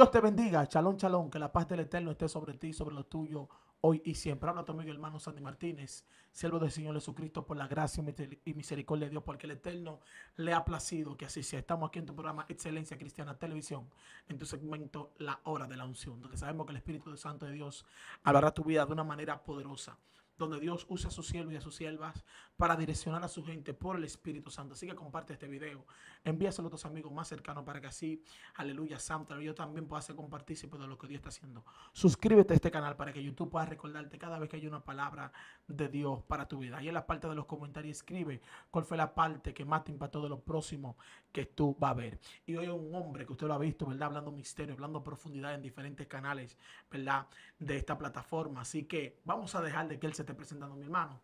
Dios te bendiga. Chalón, chalón. Que la paz del Eterno esté sobre ti, y sobre lo tuyo hoy y siempre. Habla tu amigo hermano Sandy Martínez, siervo del Señor Jesucristo, por la gracia y misericordia de Dios, porque el Eterno le ha placido que así sea. Estamos aquí en tu programa Excelencia Cristiana Televisión, en tu segmento La Hora de la Unción, donde sabemos que el Espíritu Santo de Dios hablará tu vida de una manera poderosa donde Dios usa a sus siervos y a sus siervas para direccionar a su gente por el Espíritu Santo. Así que comparte este video, envíaselo a tus amigos más cercanos para que así, aleluya, Santa, yo también pueda ser partícipe de lo que Dios está haciendo. Suscríbete a este canal para que YouTube pueda recordarte cada vez que hay una palabra de Dios para tu vida. Y en la parte de los comentarios escribe cuál fue la parte que más te impactó de lo próximo que tú vas a ver. Y hoy un hombre que usted lo ha visto, ¿verdad? Hablando misterio, hablando profundidad en diferentes canales, ¿verdad? De esta plataforma. Así que vamos a dejar de que él se esté presentando, mi hermano.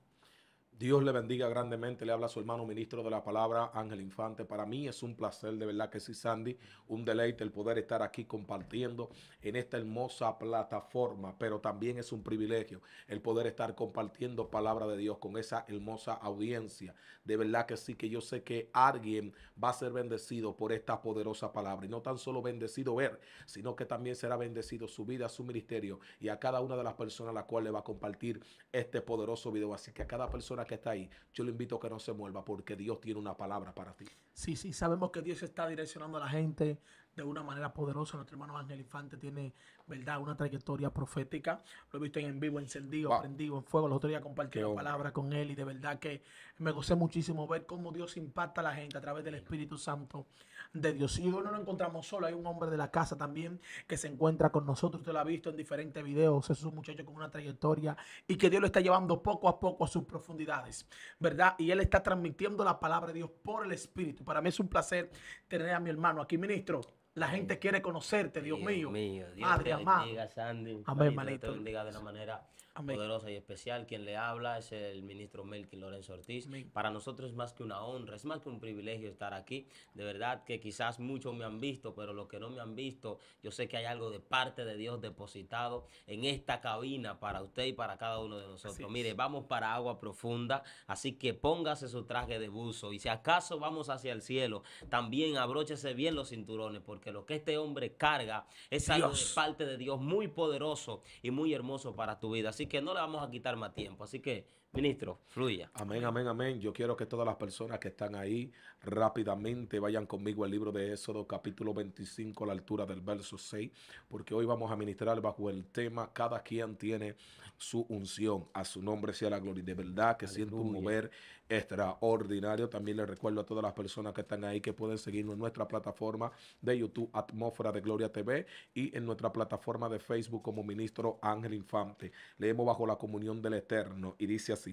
Dios le bendiga grandemente. Le habla su hermano ministro de la palabra, Ángel Infante. Para mí es un placer, de verdad que sí, Sandy. Un deleite el poder estar aquí compartiendo en esta hermosa plataforma, pero también es un privilegio el poder estar compartiendo palabra de Dios con esa hermosa audiencia. De verdad que sí, que yo sé que alguien va a ser bendecido por esta poderosa palabra. Y no tan solo bendecido ver, sino que también será bendecido su vida, su ministerio y a cada una de las personas a la cual le va a compartir este poderoso video. Así que a cada persona que está ahí, yo le invito a que no se mueva porque Dios tiene una palabra para ti. Sí, sí, sabemos que Dios está direccionando a la gente de una manera poderosa. Nuestro hermano Ángel Infante tiene, ¿verdad?, una trayectoria profética. Lo he visto en, vivo, encendido, prendido, en fuego. Los otros día compartí la palabra con él y de verdad que me gocé muchísimo ver cómo Dios impacta a la gente a través del Espíritu Santo de Dios. Y hoy no lo encontramos solo, hay un hombre de la casa también que se encuentra con nosotros. Usted lo ha visto en diferentes videos. Es un muchacho con una trayectoria y que Dios lo está llevando poco a poco a sus profundidades, ¿verdad? Y él está transmitiendo la palabra de Dios por el Espíritu. Para mí es un placer tener a mi hermano aquí, ministro. La gente quiere conocerte, Dios, mío. mío. Dios Padre amado. Bendiga, Sandy. Amén, manito. Te bendiga de la manera Amén. poderosa y especial. Quien le habla es el ministro Melqui Lorenzo Ortiz. Para nosotros es más que una honra, es más que un privilegio estar aquí. De verdad que quizás muchos me han visto, pero los que no me han visto, yo sé que hay algo de parte de Dios depositado en esta cabina para usted y para cada uno de nosotros. Mire, vamos para agua profunda, así que póngase su traje de buzo y si acaso vamos hacia el cielo, también abróchese bien los cinturones, porque lo que este hombre carga es algo de parte de Dios muy poderoso y muy hermoso para tu vida. Así que no le vamos a quitar más tiempo. Así que Ministro, fluya. Amén, amén, amén. Yo quiero que todas las personas que están ahí rápidamente vayan conmigo al libro de Éxodo, capítulo 25, a la altura del verso 6, porque hoy vamos a ministrar bajo el tema Cada quien tiene su unción. A su nombre sea la gloria. De verdad que siento un mover extraordinario. También le recuerdo a todas las personas que están ahí que pueden seguirnos en nuestra plataforma de YouTube, Atmósfera de Gloria TV, y en nuestra plataforma de Facebook como Ministro Ángel Infante. Leemos bajo la comunión del Eterno y dice así.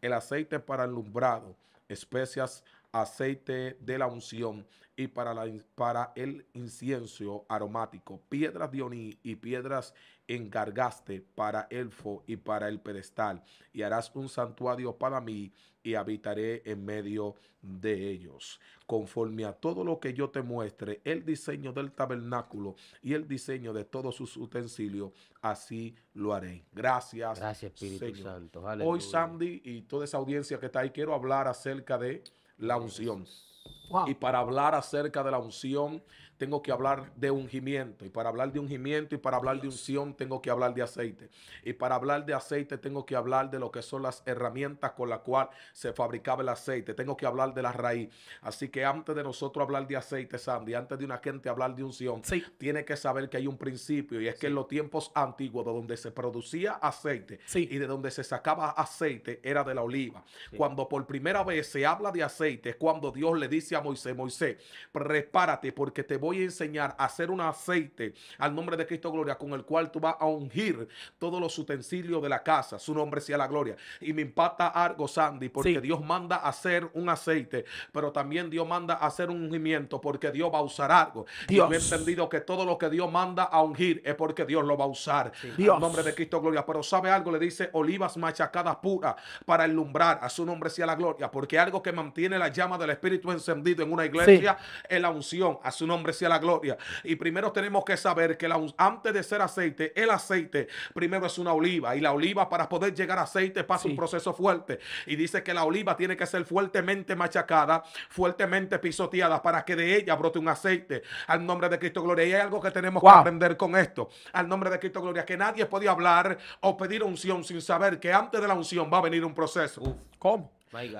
El aceite para alumbrado, especias, aceite de la unción, y para, la, para el incienso aromático, piedras de oní y piedras encargaste para elfo y para el pedestal, y harás un santuario para mí y habitaré en medio de ellos. Conforme a todo lo que yo te muestre, el diseño del tabernáculo y el diseño de todos sus utensilios, así lo haré. Gracias. Gracias, Espíritu Santo. Hoy, Sandy, y toda esa audiencia que está ahí, quiero hablar acerca de la unción. Y para hablar acerca de la unción, tengo que hablar de ungimiento. Y para hablar de ungimiento y para hablar de unción, tengo que hablar de aceite. Y para hablar de aceite, tengo que hablar de lo que son las herramientas con las cuales se fabricaba el aceite. Tengo que hablar de la raíz. Así que antes de nosotros hablar de aceite, Sandy, antes de una gente hablar de unción, tiene que saber que hay un principio. Y es que en los tiempos antiguos, de donde se producía aceite y de donde se sacaba aceite, era de la oliva. Cuando por primera vez se habla de aceite, es cuando Dios le dice dice a Moisés, Moisés, prepárate porque te voy a enseñar a hacer un aceite al nombre de Cristo Gloria con el cual tú vas a ungir todos los utensilios de la casa. Su nombre sea la gloria. Y me impacta algo, Sandy, porque Dios manda a hacer un aceite, pero también Dios manda a hacer un ungimiento porque Dios va a usar algo. Dios. Y yo he entendido que todo lo que Dios manda a ungir es porque Dios lo va a usar. Dios. Al nombre de Cristo Gloria. Pero sabe algo, le dice olivas machacadas puras para alumbrar. A su nombre sea la gloria, porque algo que mantiene la llama del Espíritu en encendido en una iglesia en la unción. A su nombre sea la gloria. Y primero tenemos que saber que la, antes de ser aceite, el aceite primero es una oliva. Y la oliva para poder llegar a aceite pasa un proceso fuerte. Y dice que la oliva tiene que ser fuertemente machacada, fuertemente pisoteada para que de ella brote un aceite. Al nombre de Cristo Gloria. Y hay algo que tenemos que aprender con esto. Al nombre de Cristo Gloria. Que nadie podía hablar o pedir unción sin saber que antes de la unción va a venir un proceso. ¿Cómo?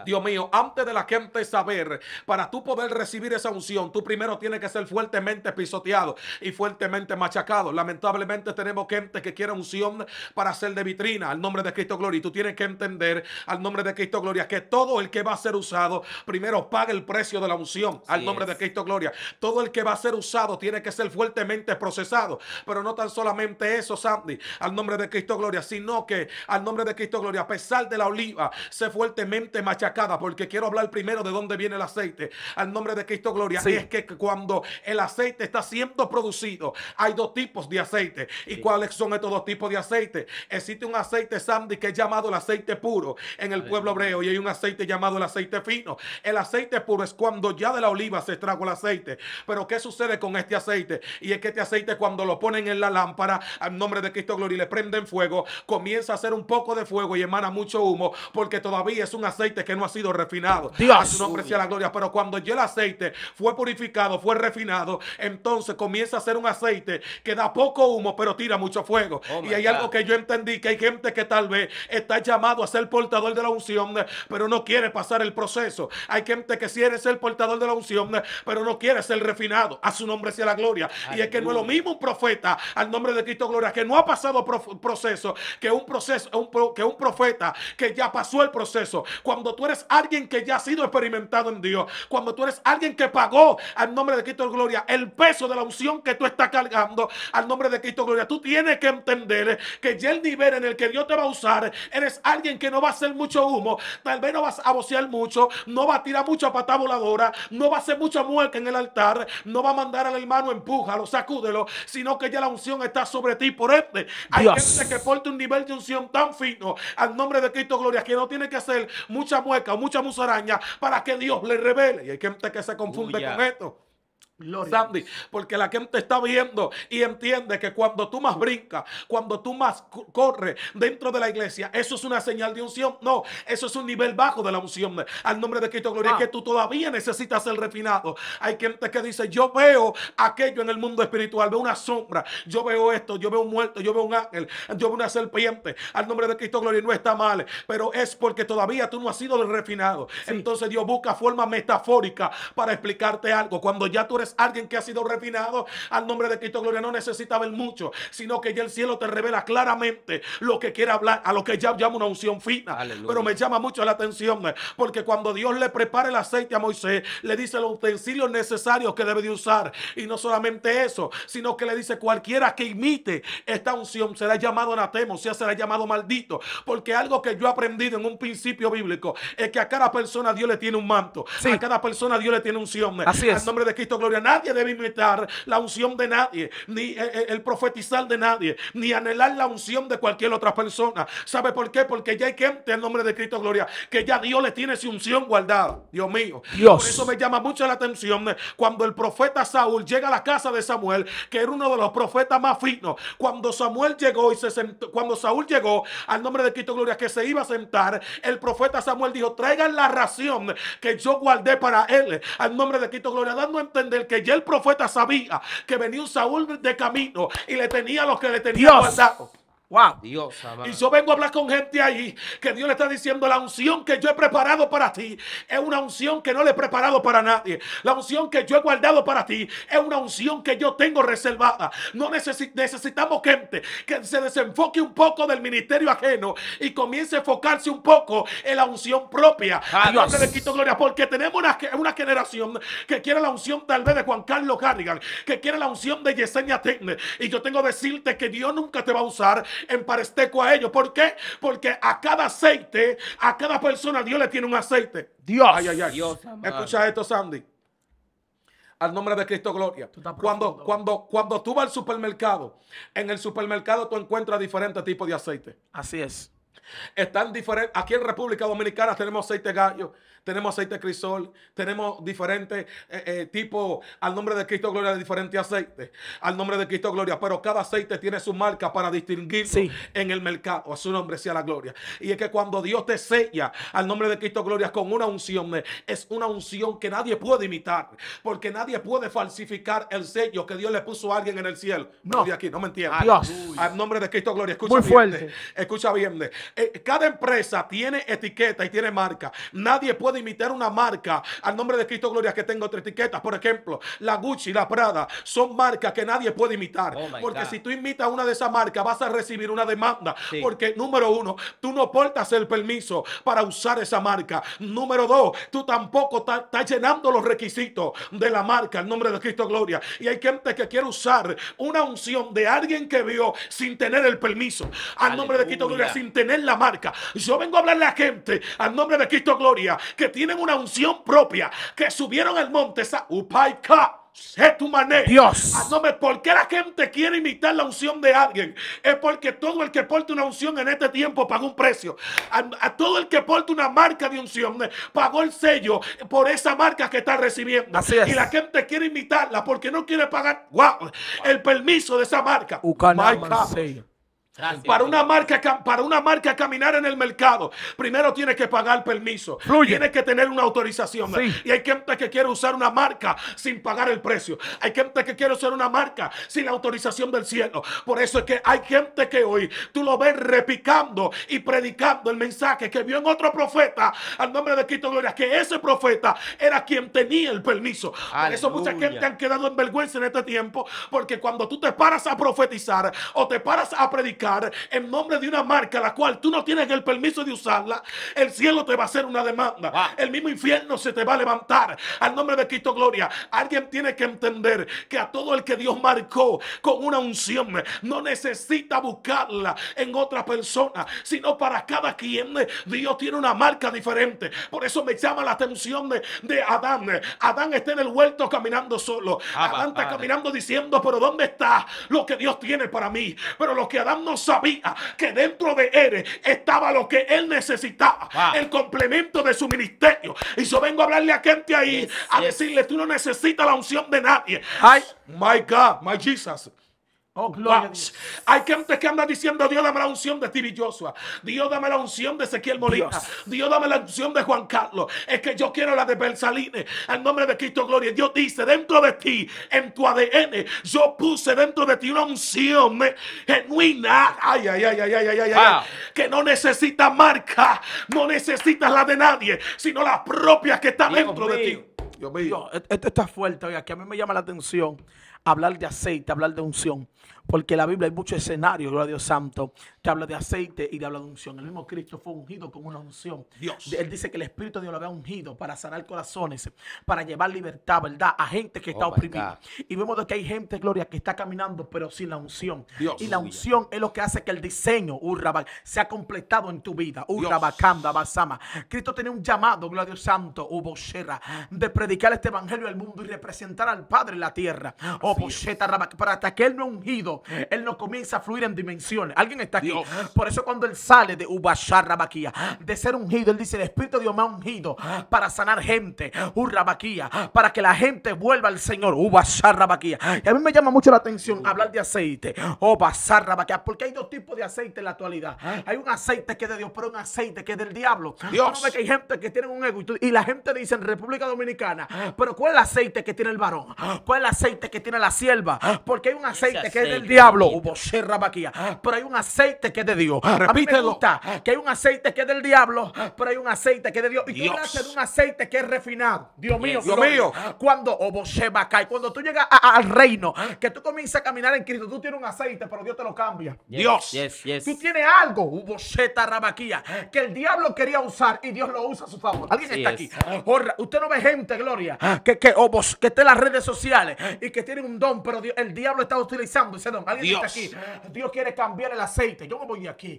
Dios mío, antes de la gente saber, para tú poder recibir esa unción, tú primero tienes que ser fuertemente pisoteado y fuertemente machacado. Lamentablemente tenemos gente que quiere unción para ser de vitrina al nombre de Cristo Gloria. Y tú tienes que entender al nombre de Cristo Gloria que todo el que va a ser usado, primero paga el precio de la unción al nombre de Cristo Gloria. Todo el que va a ser usado tiene que ser fuertemente procesado. Pero no tan solamente eso, Sandy, al nombre de Cristo Gloria, sino que al nombre de Cristo Gloria, a pesar de la oliva, se fuertemente machacada, porque quiero hablar primero de dónde viene el aceite. Al nombre de Cristo, gloria. Y es que cuando el aceite está siendo producido, hay dos tipos de aceite. ¿Y cuáles son estos dos tipos de aceite? Existe un aceite, Sandy, que es llamado el aceite puro en el pueblo hebreo, y hay un aceite llamado el aceite fino. El aceite puro es cuando ya de la oliva se trajo el aceite. Pero ¿qué sucede con este aceite? Y es que este aceite cuando lo ponen en la lámpara, al nombre de Cristo, gloria, y le prenden fuego, comienza a hacer un poco de fuego y emana mucho humo, porque todavía es un aceite que no ha sido refinado. A su nombre sea la gloria. Pero cuando ya el aceite fue purificado, fue refinado, entonces comienza a ser un aceite que da poco humo, pero tira mucho fuego. Oh, y hay algo que yo entendí, que hay gente que tal vez está llamado a ser portador de la unción, pero no quiere pasar el proceso. Hay gente que quiere ser portador de la unción, pero no quiere ser refinado. A su nombre sea la gloria. y es que no es lo mismo un profeta al nombre de Cristo Gloria que no ha pasado proceso que un proceso que un profeta que ya pasó el proceso cuando tú eres alguien que ya ha sido experimentado en Dios, cuando tú eres alguien que pagó al nombre de Cristo Gloria el peso de la unción que tú estás cargando al nombre de Cristo Gloria, tú tienes que entender que ya el nivel en el que Dios te va a usar, eres alguien que no va a hacer mucho humo, tal vez no vas a vocear mucho, no va a tirar mucha pata voladora, no va a hacer mucha muerte en el altar, no va a mandar al hermano empújalo, sacúdelo, sino que ya la unción está sobre ti. Por este, hay gente que porta un nivel de unción tan fino al nombre de Cristo Gloria que no tiene que hacer mucho mucha mueca mucha musaraña para que Dios le revele. Y hay gente que se confunde con esto porque la gente está viendo y entiende que cuando tú más brincas, cuando tú más corres dentro de la iglesia, eso es una señal de unción. No, eso es un nivel bajo de la unción. Al nombre de Cristo, gloria, ah. que tú todavía necesitas ser refinado. Hay gente que dice, yo veo aquello en el mundo espiritual, veo una sombra, yo veo esto, yo veo un muerto, yo veo un ángel, yo veo una serpiente. Al nombre de Cristo, gloria, no está mal, pero es porque todavía tú no has sido refinado. Entonces Dios busca formas metafóricas para explicarte algo. Cuando ya tú eres alguien que ha sido refinado. Al nombre de Cristo Gloria no necesita ver mucho, sino que ya el cielo te revela claramente lo que quiere hablar, a lo que ya llama una unción fina. Pero me llama mucho la atención, eh, porque cuando Dios le prepara el aceite a Moisés, le dice los utensilios necesarios que debe de usar. Y no solamente eso, sino que le dice cualquiera que imite esta unción será llamado anatema, o sea, será llamado maldito. Porque algo que yo he aprendido en un principio bíblico es que a cada persona Dios le tiene un manto, a cada persona Dios le tiene unción. Así Al nombre de Cristo Gloria Nadie debe imitar la unción de nadie, ni eh, eh, el profetizar de nadie, ni anhelar la unción de cualquier otra persona. ¿Sabe por qué? Porque ya hay gente en nombre de Cristo, gloria, que ya Dios le tiene su unción guardada. Dios mío. Por eso me llama mucho la atención cuando el profeta Saúl llega a la casa de Samuel, que era uno de los profetas más finos. Cuando Samuel llegó y se sentó, cuando Saúl llegó al nombre de Cristo, gloria, que se iba a sentar, el profeta Samuel dijo, traigan la ración que yo guardé para él al nombre de Cristo, gloria, dando a entender que ya el profeta sabía que venía un Saúl de camino y le tenía lo que le tenía Dios Y yo vengo a hablar con gente ahí que Dios le está diciendo la unción que yo he preparado para ti es una unción que no le he preparado para nadie. La unción que yo he guardado para ti es una unción que yo tengo reservada. No necesitamos gente que se desenfoque un poco del ministerio ajeno y comience a enfocarse un poco en la unción propia. quito gloria porque tenemos una, una generación que quiere la unción tal vez de Juan Carlos Garrigan, que quiere la unción de Yesenia Tegner y yo tengo que decirte que Dios nunca te va a usar emparesteco a ellos. ¿Por qué? Porque a cada aceite, a cada persona Dios le tiene un aceite. Dios. Ay, ay, ay. Escucha esto, Sandy. Al nombre de Cristo, gloria. Cuando, cuando, cuando tú vas al supermercado, en el supermercado tú encuentras diferentes tipos de aceite. Así es. Están diferentes. Aquí en República Dominicana tenemos aceite gallo tenemos aceite crisol, tenemos diferentes eh, eh, tipos, al nombre de Cristo Gloria, diferentes aceites, al nombre de Cristo Gloria, pero cada aceite tiene su marca para distinguirlo en el mercado, a su nombre sea la gloria. Y es que cuando Dios te sella al nombre de Cristo Gloria con una unción, es una unción que nadie puede imitar, porque nadie puede falsificar el sello que Dios le puso a alguien en el cielo. No, de aquí, no me entiendes. Al nombre de Cristo Gloria, escucha bien. Escucha bien. Eh, cada empresa tiene etiqueta y tiene marca. Nadie puede imitar una marca al nombre de Cristo Gloria que tengo otra etiquetas. Por ejemplo, la Gucci, la Prada, son marcas que nadie puede imitar. Oh porque si tú imitas una de esas marcas, vas a recibir una demanda. Porque, número uno, tú no portas el permiso para usar esa marca. Número dos, tú tampoco estás llenando los requisitos de la marca al nombre de Cristo Gloria. Y hay gente que quiere usar una unción de alguien que vio sin tener el permiso al nombre de Cristo Gloria, sin tener la marca. Yo vengo a hablarle a gente al nombre de Cristo Gloria que tienen una unción propia, que subieron al monte, esa upaika. es tu manera. Dios. Ah, ¿Por qué la gente quiere imitar la unción de alguien? Es porque todo el que porte una unción en este tiempo pagó un precio. A, todo el que porte una marca de unción eh, pagó el sello por esa marca que está recibiendo. Y la gente quiere imitarla porque no quiere pagar wow, el permiso de esa marca para, una marca, para una marca caminar en el mercado, primero tiene que pagar permiso, tiene que tener una autorización. Y hay gente que quiere usar una marca sin pagar el precio. Hay gente que quiere usar una marca sin la autorización del cielo. Por eso es que hay gente que hoy tú lo ves repicando y predicando el mensaje que vio en otro profeta al nombre de Cristo Gloria, que ese profeta era quien tenía el permiso. Por eso mucha gente han quedado en vergüenza en este tiempo, porque cuando tú te paras a profetizar o te paras a predicar, en nombre de una marca la cual tú no tienes el permiso de usarla, el cielo te va a hacer una demanda. El mismo infierno se te va a levantar. Al nombre de Cristo Gloria, alguien tiene que entender que a todo el que Dios marcó con una unción, no necesita buscarla en otra persona, sino para cada quien Dios tiene una marca diferente. Por eso me llama la atención de, Adán. Adán está en el huerto caminando solo. Ah, Adán está caminando diciendo, pero ¿dónde está lo que Dios tiene para mí? Pero lo que Adán no sabía que dentro de él estaba lo que él necesitaba, el complemento de su ministerio. Y yo vengo a hablarle a gente ahí, a decirle, tú no necesitas la unción de nadie. Ay, my God, my Jesus. Oh, gloria Hay gente que anda diciendo, Dios dame la unción de Tibi Joshua. Dios dame la unción de Ezequiel Molina. Dios. dame la unción de Juan Carlos. Es que yo quiero la de Bersaline. En nombre de Cristo Gloria. Dios dice, dentro de ti, en tu ADN, yo puse dentro de ti una unción eh, genuina. Ay, ay, ay, ay, ay, ay, Que no necesita marca. No necesitas la de nadie, sino la propia que está dentro de ti. Dios mío. E-, esto está fuerte. Oiga, que a mí me llama la atención hablar de aceite, hablar de unción. Porque la Biblia hay muchos escenarios, gloria a Dios santo, que habla de aceite y de habla de unción. El mismo Cristo fue ungido con una unción. Él dice que el Espíritu de Dios lo había ungido para sanar corazones, para llevar libertad, ¿verdad? A gente que está oh oprimida. Y vemos que hay gente, gloria, que está caminando, pero sin la unción. Y la unción es lo que hace que el diseño, Se sea completado en tu vida. Urrabakanda, Basama. Cristo tenía un llamado, gloria a Dios santo, Uboshera, de predicar este evangelio al mundo y representar al Padre en la tierra. Rabak, para hasta que él no ungido él no comienza a fluir en dimensiones. Alguien está aquí. Por eso cuando él sale de Ubasharrabaquía, de ser ungido, él dice, el Espíritu de Dios me ha ungido para sanar gente, Urrabaquía, para que la gente vuelva al Señor, Ubasharrabaquía. Y a mí me llama mucho la atención hablar de aceite, oh, porque hay dos tipos de aceite en la actualidad. Hay un aceite que es de Dios, pero un aceite que es del diablo. Dios. que hay gente que tiene un ego y, la gente dice en República Dominicana, pero ¿cuál es el aceite que tiene el varón? ¿Cuál es el aceite que tiene la sierva? Porque hay un aceite, aceite que es del diablo. Ah. Pero hay un aceite que es de Dios. Ah, a mí te gusta que hay un aceite que es del diablo, ah. pero hay un aceite que es de Dios. Y tú hablaste de un aceite que es refinado. Dios mío, Dios mío. Cuando y oh, cuando tú llegas al reino, que tú comienzas a caminar en Cristo, tú tienes un aceite, pero Dios te lo cambia. Dios. Tú tienes algo, hubo Rabaquía, que el diablo quería usar y Dios lo usa a su favor. Alguien está aquí. Usted no ve gente, Gloria, que, oh, que esté en las redes sociales y que tiene un don, pero el diablo está utilizando Dios. aquí. Dios quiere cambiar el aceite. Yo me voy de aquí.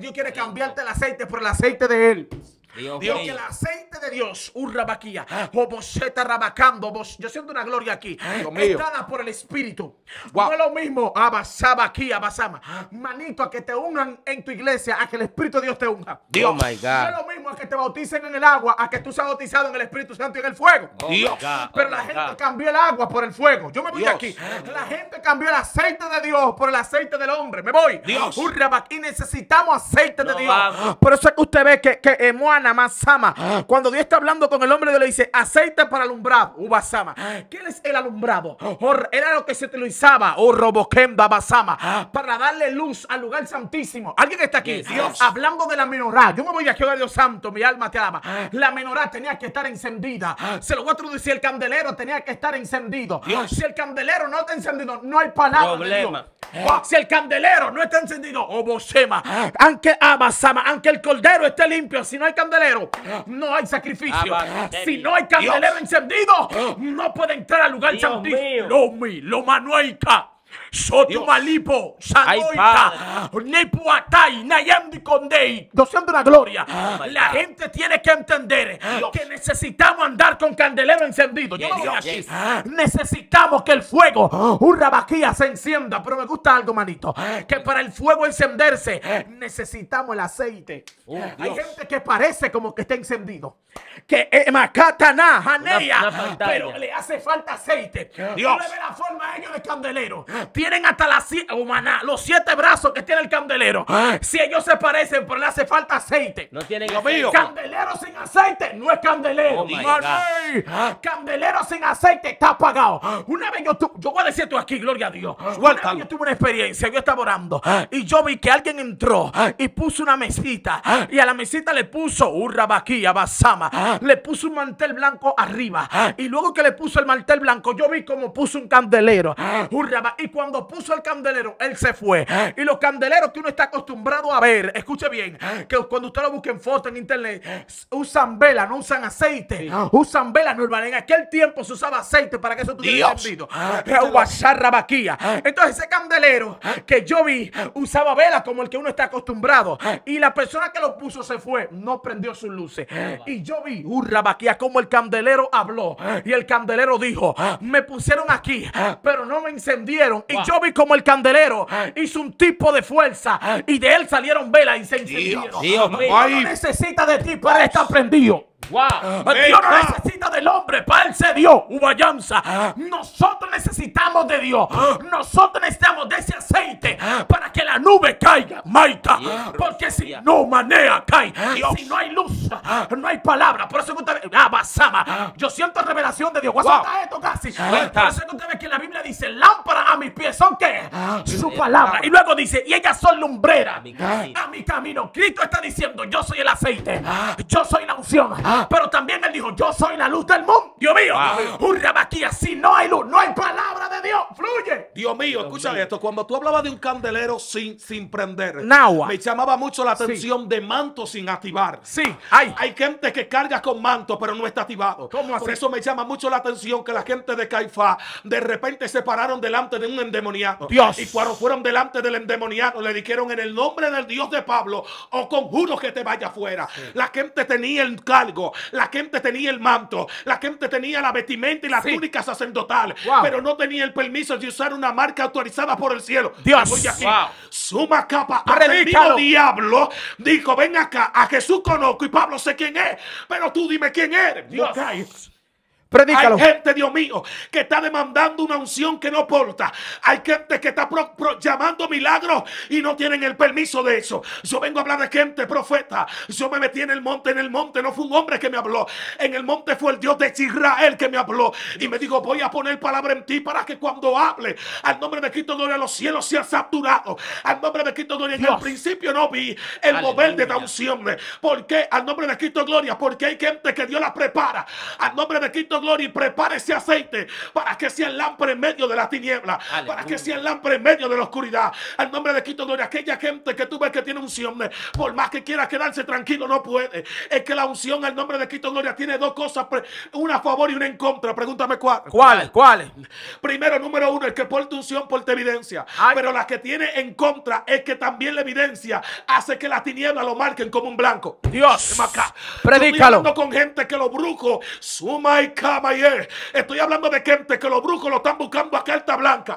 Dios quiere cambiarte el aceite por el aceite de Él. Dios, que el aceite de Dios, urrabaquía, o oh, yo siento una gloria aquí, por el Espíritu. No es lo mismo, abasaba aquí, abasama, manito, a que te unan en tu iglesia, a que el Espíritu de Dios te unja. Dios, oh, my God. no es lo mismo a que te bauticen en el agua, a que tú seas bautizado en el Espíritu Santo y en el fuego. Oh, Pero la gente cambió el agua por el fuego. Yo me voy de aquí. La gente cambió el aceite de Dios por el aceite del hombre. Me voy. Dios. aquí. necesitamos aceite de Dios. Por eso que usted ve que, que Sama. Cuando Dios está hablando con el hombre, Dios le dice aceite para alumbrar Ubasama. ¿Quién es el alumbrado? Oh, era lo que se utilizaba, o oh, Basama, para darle luz al lugar santísimo. Alguien que está aquí, Dios, hablando de la menorá. Yo me voy a quedar Dios santo, mi alma te ama. La menorá tenía que estar encendida. Se lo voy a traducir, el candelero tenía que estar encendido. Dios Si el candelero no está encendido, no hay palabra. Eh. Si el candelero no está encendido, o oh, eh. aunque abasama, aunque el cordero esté limpio, si no hay candelero, eh. no hay sacrificio. Ah, si no hay candelero encendido, no puede entrar al lugar santísimo. Lo mi, lo Soto Malipo, Condei, la gloria. Ah, oh la gente tiene que entender que necesitamos andar con candelero encendido. Yo Necesitamos que el fuego, un rabaquía, se encienda. Pero me gusta algo, manito. Ah, que para el fuego encenderse, ah. necesitamos el aceite. Oh, Hay gente que parece como que está encendido. Que pero le hace falta aceite. Dios. ve la forma de ellos de candelero tienen hasta las oh, los siete brazos que tiene el candelero. Ah. Si ellos se parecen, pero le hace falta aceite. No tienen aceite. Candelero sin aceite no es candelero. Oh ah. Candelero sin aceite está apagado. Una vez yo tuve, yo voy a decir esto aquí, gloria a Dios. Ah, una vez yo tuve una experiencia, yo estaba orando y yo vi que alguien entró y puso una mesita y a la mesita le puso un rabaquilla, basama, le puso un mantel blanco arriba y luego que le puso el mantel blanco, yo vi como puso un candelero, un y cuando puso el candelero, él se fue. Ah. Y los candeleros que uno está acostumbrado a ver, escuche bien, ah. que cuando usted lo busque en foto, en internet, ah. usan vela, no usan aceite. Usan vela normal. En aquel tiempo se usaba aceite para que eso tuviera encendido. rabaquía... Entonces ese candelero que yo vi usaba vela como el que uno está acostumbrado. Y la persona que lo puso se fue, no prendió sus luces. Y yo vi, ...un rabaquía... como el candelero habló. Y el candelero dijo, me pusieron aquí, pero no me encendieron y yo vi como el candelero ah. hizo un tipo de fuerza ah. y de él salieron velas y se encendieron. Dios, mío, necesita de ti para estar prendido. Ah, Dios no necesita del hombre, para él se dio. Ah. Nosotros necesitamos de Dios. Ah. Nosotros necesitamos de ese aceite para que la nube caiga, Maita. Porque si no manea, cae. Si no hay luz, no hay palabra. Por eso que usted ve, ah, Yo siento revelación de Dios. esto casi. Por eso que usted ve que la Biblia dice: lámpara a mis pies son que su palabra. Y luego dice: y ellas son lumbrera a mi camino. Cristo está diciendo: yo soy el aceite, yo soy la unción. Pero también él dijo, yo soy la luz del mundo. Dios mío, un rabaquía, si no hay luz, no hay palabra de Dios, fluye. Dios mío, escucha esto, cuando tú hablabas de un candelero sin, sin prender, me llamaba mucho la atención de manto sin activar. Sí, hay. Hay gente que carga con manto, pero no está activado. ¿Cómo Por eso me llama mucho la atención que la gente de Caifá de repente se pararon delante de un endemoniado. Dios. Y cuando fueron delante del endemoniado, le dijeron en el nombre del Dios de Pablo, o oh, conjuro que te vaya afuera. La gente tenía el cargo la gente tenía el manto, la gente tenía la vestimenta y la túnicas túnica sacerdotal, pero no tenía el permiso de usar una marca autorizada por el cielo. Dios, suma capa, el diablo dijo, ven acá, a Jesús conozco y Pablo sé quién es, pero tú dime quién eres. Hay gente, Dios mío, que está demandando una unción que no porta Hay gente que está llamando milagros y no tienen el permiso de eso. Yo vengo a hablar de gente, profeta. Yo me metí en el monte, en el monte no fue un hombre que me habló. En el monte fue el Dios de Israel que me habló. Y me dijo, voy a poner palabra en ti para que cuando hable, al nombre de Cristo, gloria los cielos, sea saturado. Al nombre de Cristo, gloria. Al principio no vi el mover de la unción. ¿Por qué? Al nombre de Cristo, gloria. Porque hay gente que Dios la prepara. Al nombre de Cristo, gloria y prepare ese aceite para que sea el lámpara en medio de la tiniebla, para que sea el lámpara en medio de la oscuridad. Al nombre de Quito gloria, aquella gente que tú ves que tiene unción, por más que quiera quedarse tranquilo, no puede. Es que la unción al nombre de Cristo, gloria, tiene dos cosas, una a favor y una en contra. Pregúntame cuál. ¿Cuál? ¿Cuál? Primero, número uno, el que porta unción, porta evidencia. Pero la que tiene en contra es que también la evidencia hace que la tiniebla lo marquen como un blanco. Dios. Predícalo. con gente que lo brujo suma y Estoy hablando de gente que los brujos lo están buscando a carta blanca.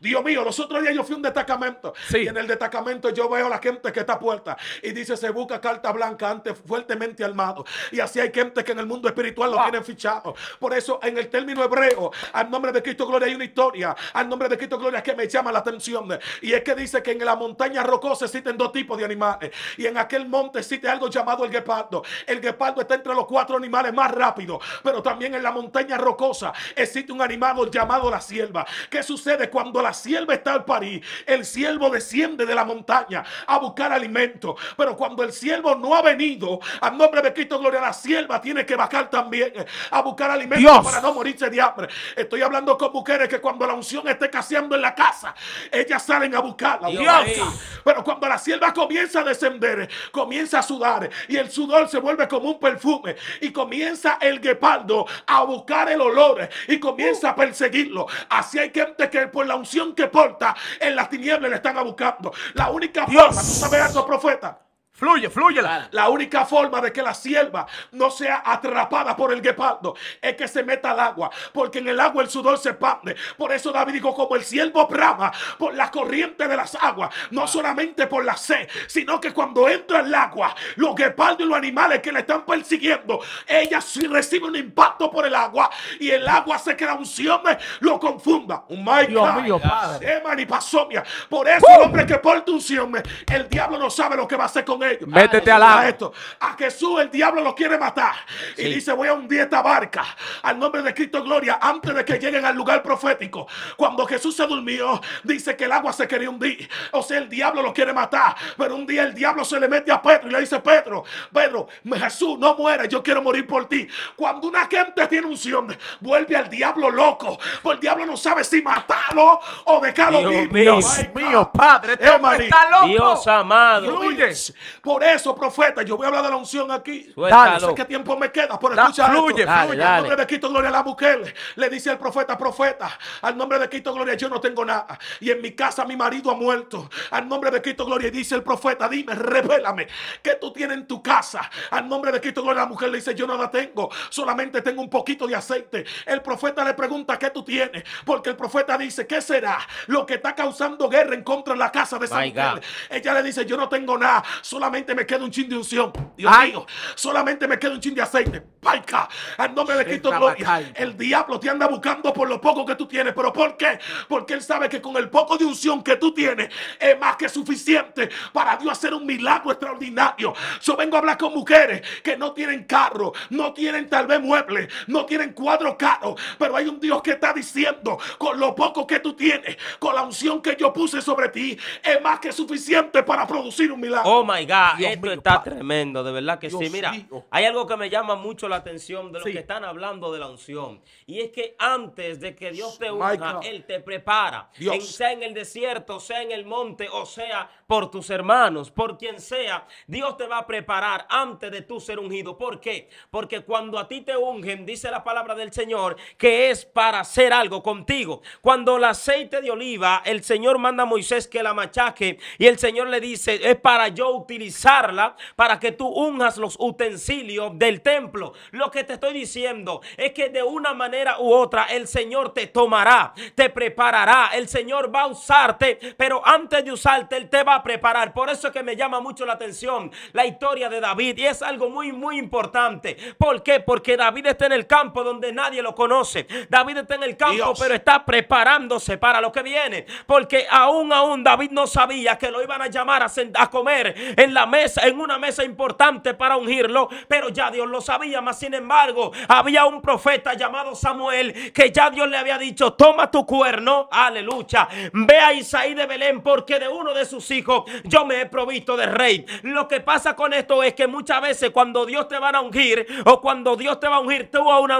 Dios mío, los otros días yo fui a un destacamento. Y en el destacamento yo veo a la gente que está puerta. Y dice, se busca carta blanca antes fuertemente armado. Y así hay gente que en el mundo espiritual lo ah. tienen fichado. Por eso, en el término hebreo, al nombre de Cristo Gloria hay una historia. Al nombre de Cristo Gloria que me llama la atención. Y es que dice que en la montaña rocosa existen dos tipos de animales. Y en aquel monte existe algo llamado el guepardo. El guepardo está entre los cuatro animales más rápidos. Pero también en la montaña rocosa existe un animal llamado la sierva. ¿Qué sucede cuando la sierva está al parís el siervo desciende de la montaña a buscar alimento. Pero cuando el siervo no ha venido, al nombre de Cristo, gloria, la sierva tiene que bajar también eh, a buscar alimento para no morirse de hambre. Estoy hablando con mujeres que cuando la unción esté caseando en la casa, ellas salen a buscarla. Pero cuando la sierva comienza a descender, comienza a sudar y el sudor se vuelve como un perfume y comienza el guepardo a buscar el olor y comienza a perseguirlo. Así hay gente que por la unción que porta en las tinieblas le están buscando. La única forma, tú sabes algo, profeta, Fluye, fluye. La, la, única forma de que la sierva no sea atrapada por el guepardo es que se meta al agua, porque en el agua el sudor se pande. Por eso David dijo, como el siervo brama por la corriente de las aguas, no solamente por la sed, sino que cuando entra el agua, los guepardos y los animales que le están persiguiendo, ella sí recibe un impacto por el agua y el agua se queda unción, lo confunda. Oh por eso el hombre que porta unción, el diablo no sabe lo que va a hacer con él. Métete ah, a la. esto. a Jesús el diablo lo quiere matar. Y dice: Voy a hundir esta barca al nombre de Cristo Gloria antes de que lleguen al lugar profético. Cuando Jesús se durmió, dice que el agua se quería hundir. O sea, el diablo lo quiere matar. Pero un día el diablo se le mete a Pedro y le dice: Pedro, Pedro, Jesús, no muere Yo quiero morir por ti. Cuando una gente tiene unción, vuelve al diablo loco. Porque el diablo no sabe si matarlo o dejarlo vivir Dios mío, Padre, eh, Dios amado. Por eso, profeta, yo voy a hablar de la unción aquí. No sé qué tiempo me queda, pero escucha Al nombre de Cristo Gloria la mujer. Le dice el profeta, profeta, al nombre de Cristo Gloria yo no tengo nada. Y en mi casa mi marido ha muerto. Al nombre de Cristo Gloria dice el profeta, dime, revélame, ¿qué tú tienes en tu casa? Al nombre de Cristo Gloria la mujer le dice, yo nada tengo, solamente tengo un poquito de aceite. El profeta le pregunta, ¿qué tú tienes? Porque el profeta dice, ¿qué será lo que está causando guerra en contra de la casa de esa Ella le dice, yo no tengo nada, solamente me queda un chin de unción. Dios mío, solamente me queda un chin de aceite. Paica, al nombre de El diablo te anda buscando por lo poco que tú tienes. ¿Pero por qué? Porque él sabe que con el poco de unción que tú tienes es más que suficiente para Dios hacer un milagro extraordinario. Yo vengo a hablar con mujeres que no tienen carro, no tienen tal vez muebles, no tienen cuadros caros, pero hay un Dios que está diciendo con lo poco que tú tienes, con la unción que yo puse sobre ti, es más que suficiente para producir un milagro. Oh my God. Ah, esto está tremendo, de verdad que sí. Mira, hay algo que me llama mucho la atención de lo que están hablando de la unción. Y es que antes de que Dios te unja, Él te prepara. sea en el desierto, sea en el monte, o sea por tus hermanos, por quien sea, Dios te va a preparar antes de tú ser ungido. ¿Por qué? Porque cuando a ti te ungen, dice la palabra del Señor, que es para hacer algo contigo. Cuando el aceite de oliva, el Señor manda a Moisés que la machaque y el Señor le dice, es para yo utilizar para que tú unjas los utensilios del templo. Lo que te estoy diciendo es que de una manera u otra el Señor te tomará, te preparará, el Señor va a usarte, pero antes de usarte Él te va a preparar. Por eso es que me llama mucho la atención la historia de David y es algo muy, muy importante. ¿Por qué? Porque David está en el campo donde nadie lo conoce. David está en el campo, pero está preparándose para lo que viene. Porque aún, aún David no sabía que lo iban a llamar a, a comer en la mesa, en una mesa importante para ungirlo, pero ya Dios lo sabía, mas sin embargo había un profeta llamado Samuel que ya Dios le había dicho, toma tu cuerno, aleluya, ve a Isaí de Belén porque de uno de sus hijos yo me he provisto de rey. Lo que pasa con esto es que muchas veces cuando Dios te van a ungir o cuando Dios te va a ungir, tú aún,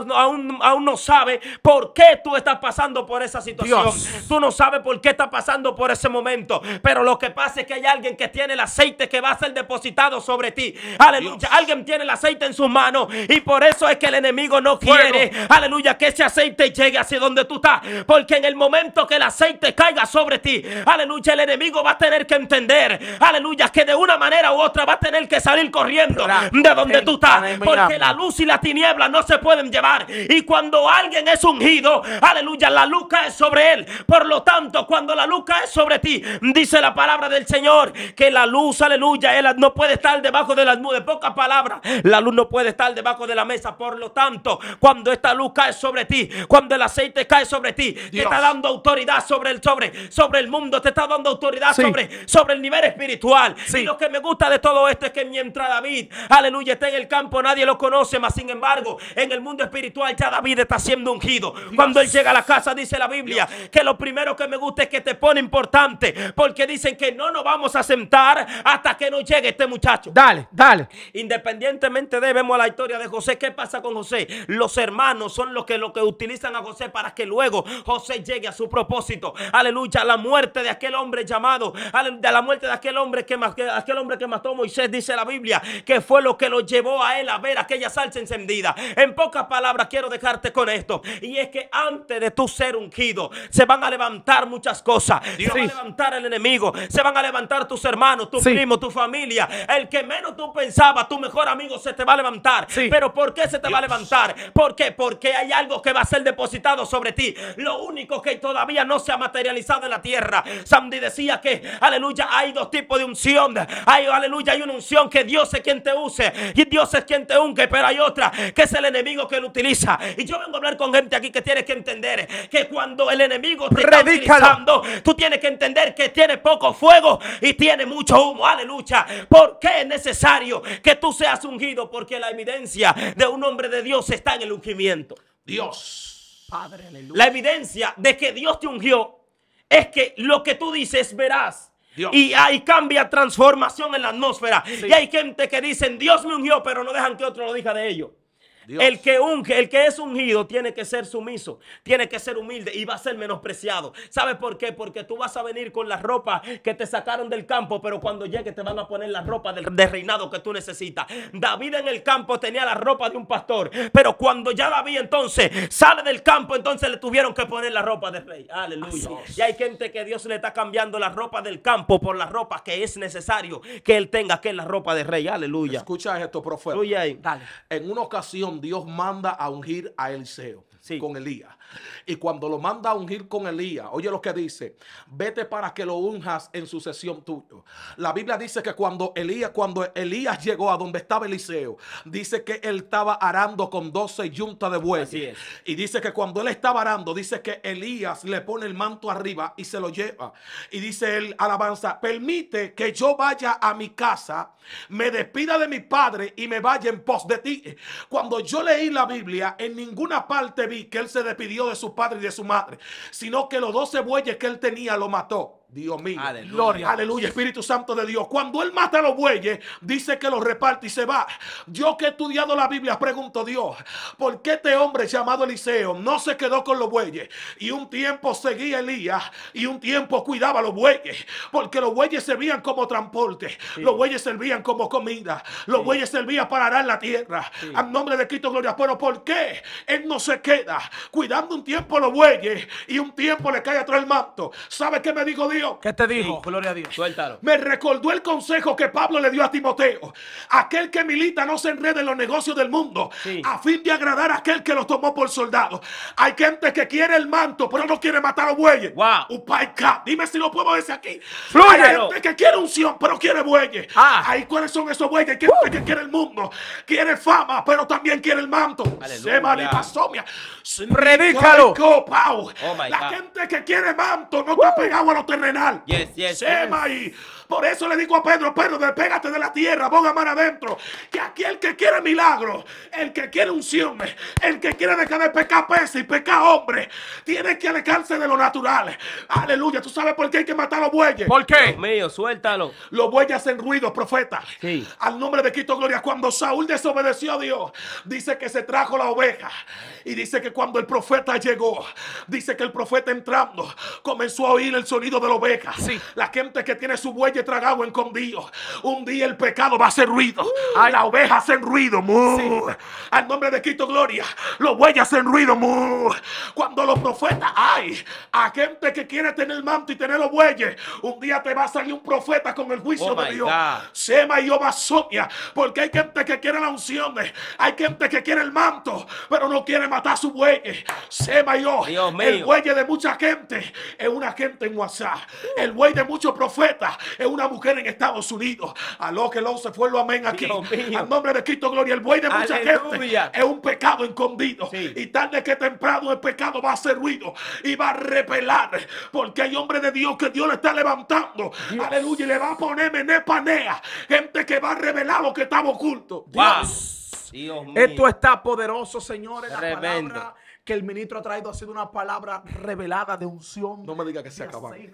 aún, no sabes por qué tú estás pasando por esa situación. Tú no sabes por qué estás pasando por ese momento, pero lo que pasa es que hay alguien que tiene el aceite que va a hacer depositado sobre ti. Aleluya. Alguien tiene el aceite en sus manos y por eso es que el enemigo no quiere. Aleluya. Que ese aceite llegue hacia donde tú estás. Porque en el momento que el aceite caiga sobre ti. Aleluya. El enemigo va a tener que entender. Aleluya. Que de una manera u otra va a tener que salir corriendo de donde tú estás. Porque la luz y la tiniebla no se pueden llevar. Y cuando alguien es ungido. Aleluya. La luz cae sobre él. Por lo tanto, cuando la luz es sobre ti. Dice la palabra del Señor. Que la luz. Aleluya no puede estar debajo de las nubes. Pocas palabras, la luz no puede estar debajo de la mesa. Por lo tanto, cuando esta luz cae sobre ti, cuando el aceite cae sobre ti, te está dando autoridad sobre el sobre, sobre el mundo, te está dando autoridad sobre, sobre el nivel espiritual. Y lo que me gusta de todo esto es que mientras David, aleluya, está en el campo, nadie lo conoce, mas sin embargo, en el mundo espiritual ya David está siendo ungido. Cuando él llega a la casa, dice la Biblia, que lo primero que me gusta es que te pone importante, porque dicen que no nos vamos a sentar hasta que nos llegue este muchacho. Dale, dale. Independientemente de, vemos la historia de José. ¿Qué pasa con José? Los hermanos son los que, que utilizan a José para que luego José llegue a su propósito. Aleluya. La muerte de aquel hombre llamado, de la muerte de aquel hombre que, aquel hombre que mató a Moisés, dice la Biblia, que fue lo que lo llevó a él a ver aquella salsa encendida. En pocas palabras quiero dejarte con esto. Y es que antes de tu ser ungido, se van a levantar muchas cosas. se van a levantar el enemigo. Se van a levantar tus hermanos, tus primo, primos, tu familia el que menos tú pensabas, tu mejor amigo se te va a levantar. Sí. Pero ¿por qué se te va a levantar? Porque, Porque hay algo que va a ser depositado sobre ti. Lo único que todavía no se ha materializado en la tierra. Sandy decía que, aleluya, hay dos tipos de unción. Hay, aleluya, hay una unción que Dios es quien te use y Dios es quien te unge, pero hay otra que es el enemigo que lo utiliza. Y yo vengo a hablar con gente aquí que tiene que entender que cuando el enemigo te está utilizando, tú tienes que entender que tiene poco fuego y tiene mucho humo. Aleluya. ¿Por qué es necesario que tú seas ungido? Porque la evidencia de un hombre de Dios está en el ungimiento. Dios. Padre, La evidencia de que Dios te ungió es que lo que tú dices verás. Y hay cambia transformación en la atmósfera. Y hay gente que dicen, Dios me ungió, pero no dejan que otro lo diga de ello el que el que es ungido tiene que ser sumiso, tiene que ser humilde y va a ser menospreciado. ¿Sabes por qué? Porque tú vas a venir con la ropa que te sacaron del campo, pero cuando llegue te van a poner la ropa del, reinado que tú necesitas. David en el campo tenía la ropa de un pastor, pero cuando ya David entonces sale del campo, entonces le tuvieron que poner la ropa de rey. Aleluya. Y hay gente que Dios le está cambiando la ropa del campo por la ropa que es necesario que él tenga, que es la ropa de rey. Aleluya. Escucha esto, profeta. Dale. En una ocasión Dios manda a ungir a Eliseo con Elías. Y cuando lo manda a ungir con Elías, oye lo que dice, vete para que lo unjas en sucesión tuyo. La Biblia dice que cuando Elías, cuando Elías llegó a donde estaba Eliseo, dice que él estaba arando con doce yuntas de bueyes. Y dice que cuando él estaba arando, dice que Elías le pone el manto arriba y se lo lleva. Y dice él, alabanza, permite que yo vaya a mi casa, me despida de mi padre y me vaya en pos de ti. Cuando yo leí la Biblia, en ninguna parte vi que él se despidió de su padre y de su madre, sino que los doce bueyes que él tenía lo mató. Dios mío. Aleluya. Aleluya. Espíritu Santo de Dios. Cuando Él mata a los bueyes, dice que los reparte y se va. Yo que he estudiado la Biblia, pregunto Dios, ¿por qué este hombre llamado Eliseo no se quedó con los bueyes? Y un tiempo seguía Elías y un tiempo cuidaba a los bueyes. Porque los bueyes servían como transporte. Los bueyes servían como comida. Los bueyes servían para arar la tierra. Al nombre de Cristo, gloria. Pero ¿por qué Él no se queda cuidando un tiempo los bueyes y un tiempo le cae atrás el manto? ¿Sabe qué me dijo Dios? ¿Qué te dijo? gloria a Dios. Suéltalo. Me recordó el consejo que Pablo le dio a Timoteo. Aquel que milita no se enrede en los negocios del mundo a fin de agradar a aquel que lo tomó por soldado. Hay gente que quiere el manto, pero no quiere matar a bueyes. Wow. Upaika. Dime si lo puedo decir aquí. Hay gente que quiere unción, pero quiere bueyes. Ah. Ahí cuáles son esos bueyes. Hay gente que quiere el mundo, quiere fama, pero también quiere el manto. Se manipasomia. Predícalo. Oh, la gente que quiere manto no está pegado a los terrenos Yes, yes. Shema yes. Por eso le digo a Pedro, Pedro, despégate de la tierra, ponga mano adentro. Que aquí el que quiere milagro, el que quiere unción, el que quiere dejar de pecar peces y pecar hombre, tiene que alejarse de lo natural. Aleluya, ¿tú sabes por qué hay que matar a los bueyes? ¿Por qué? Dios mío, suéltalo. Los bueyes hacen ruido, profeta. Sí. Al nombre de Cristo, gloria. Cuando Saúl desobedeció a Dios, dice que se trajo la oveja. Y dice que cuando el profeta llegó, dice que el profeta entrando comenzó a oír el sonido de la oveja. Sí. La gente que tiene su buey tragado en en Un día el pecado va a hacer ruido. Ay, la oveja en ruido. Sí. Al nombre de Cristo, gloria. Los bueyes hacen ruido. Mu. Cuando los profetas, hay a gente que quiere tener manto y tener los bueyes, un día te va a salir un profeta con el juicio oh de Dios. Sema y obvia Porque hay gente que quiere la unción. Hay gente que quiere el manto, pero no quiere matar a su buey Sema y yo. El buey de mucha gente es una gente en WhatsApp. El buey de muchos profetas es una mujer en Estados Unidos. A lo que lo se fue lo amén aquí. Al nombre de Cristo, gloria. El buey de mucha gente es un pecado escondido. Y tarde que temprano el pecado va a hacer ruido y va a revelar Porque hay hombre de Dios que Dios le está levantando. Aleluya. Y le va a poner menepanea. Gente que va a revelar lo que estaba oculto. Dios. mío. Esto está poderoso, señores. La que el ministro ha traído ha sido una palabra revelada de unción. No me diga que se acaba. E-,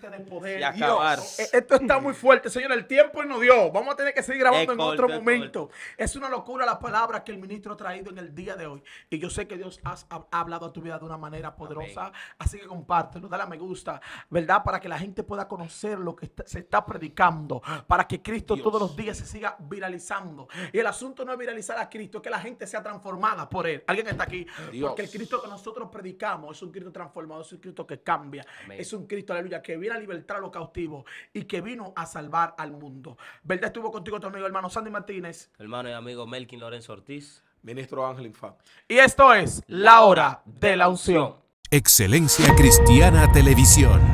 esto está muy fuerte, señor. El tiempo no dio. Vamos a tener que seguir grabando en otro momento. Es una locura las palabras que el ministro ha traído en el día de hoy. Y yo sé que Dios ha, hablado a tu vida de una manera poderosa. Así que compártelo, dale a me gusta, ¿verdad? Para que la gente pueda conocer lo que se está predicando. Para que Cristo todos los días se siga viralizando. Y el asunto no es viralizar a Cristo, es que la gente sea transformada por Él. Alguien está aquí. Dios. Porque el Cristo conoce nosotros predicamos es un Cristo transformado, es un Cristo que cambia, es un Cristo, aleluya, que viene a libertar a los cautivos y que vino a salvar al mundo. ¿Verdad? Estuvo contigo tu amigo hermano Sandy Martínez. Hermano y amigo Melkin Lorenzo Ortiz. Ministro Ángel Infante. Y esto es La Hora de la Unción. Excelencia Cristiana Televisión